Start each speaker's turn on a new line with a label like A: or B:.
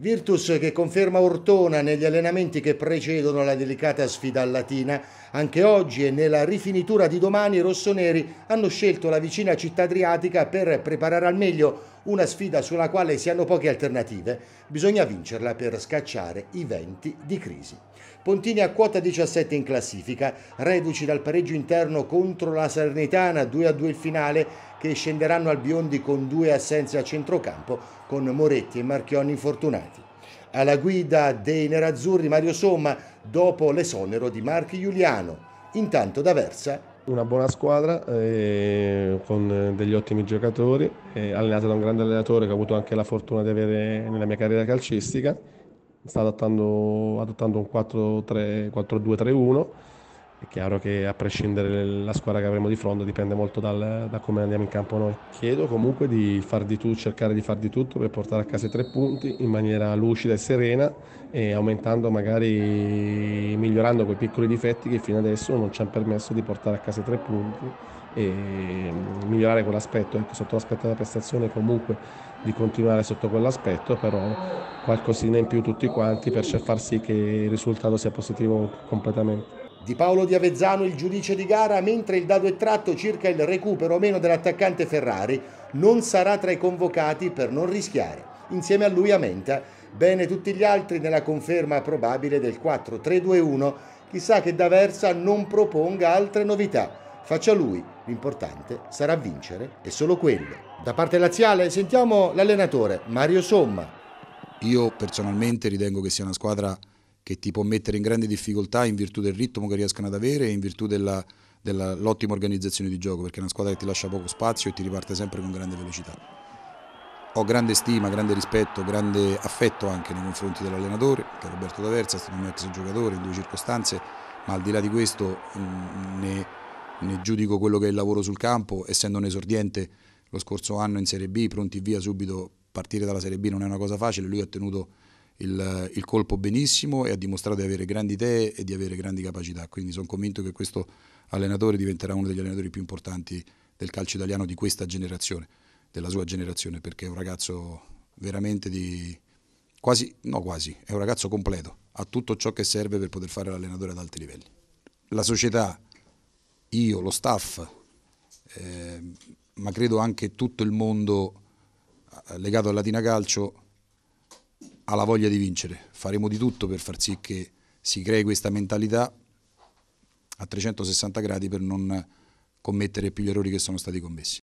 A: Virtus che conferma Ortona negli allenamenti che precedono la delicata sfida latina. Anche oggi e nella rifinitura di domani i rossoneri hanno scelto la vicina città adriatica per preparare al meglio una sfida sulla quale si hanno poche alternative. Bisogna vincerla per scacciare i venti di crisi. Pontini a quota 17 in classifica, reduci dal pareggio interno contro la Salernitana 2-2 il finale, che scenderanno al Biondi con due assenze a centrocampo, con Moretti e Marchionni infortunati. Alla guida dei nerazzurri Mario Somma dopo l'esonero di Marchi Giuliano. Intanto da Versa
B: una buona squadra eh, con eh, degli ottimi giocatori, eh, allenata da un grande allenatore che ho avuto anche la fortuna di avere nella mia carriera calcistica. Sta adottando, adottando un 4-2-3-1 è chiaro che a prescindere dalla squadra che avremo di fronte dipende molto dal, da come andiamo in campo noi. Chiedo comunque di far di tutto, cercare di far di tutto per portare a casa i tre punti in maniera lucida e serena e aumentando magari, migliorando quei piccoli difetti che fino adesso non ci hanno permesso di portare a casa i tre punti e migliorare quell'aspetto. Ecco, sotto l'aspetto della prestazione comunque di continuare sotto quell'aspetto, però qualcosina in più tutti quanti per far sì che il risultato sia positivo completamente.
A: Di Paolo di Avezzano il giudice di gara, mentre il dado è tratto circa il recupero o meno dell'attaccante Ferrari, non sarà tra i convocati per non rischiare. Insieme a lui a Menta, bene tutti gli altri nella conferma probabile del 4-3-2-1. Chissà che D'Aversa non proponga altre novità. Faccia lui, l'importante sarà vincere e solo quello. Da parte laziale sentiamo l'allenatore Mario Somma.
C: Io personalmente ritengo che sia una squadra che ti può mettere in grande difficoltà in virtù del ritmo che riescono ad avere e in virtù dell'ottima organizzazione di gioco, perché è una squadra che ti lascia poco spazio e ti riparte sempre con grande velocità. Ho grande stima, grande rispetto, grande affetto anche nei confronti dell'allenatore, che è Roberto D'Aversa, è stato un ex giocatore in due circostanze, ma al di là di questo mm, ne, ne giudico quello che è il lavoro sul campo, essendo un esordiente lo scorso anno in Serie B, pronti via subito, partire dalla Serie B non è una cosa facile, lui ha tenuto il, il, colpo benissimo e ha dimostrato di avere grandi idee e di avere grandi capacità. Quindi sono convinto che questo allenatore diventerà uno degli allenatori più importanti del calcio italiano di questa generazione, della sua generazione, perché è un ragazzo veramente di quasi, no quasi, è un ragazzo completo, ha tutto ciò che serve per poter fare l'allenatore ad alti livelli. La società, io, lo staff, eh, ma credo anche tutto il mondo eh, legato al Latina Calcio ha la voglia di vincere. Faremo di tutto per far sì che si crei questa mentalità a 360 gradi per non commettere più gli errori che sono stati
A: commessi.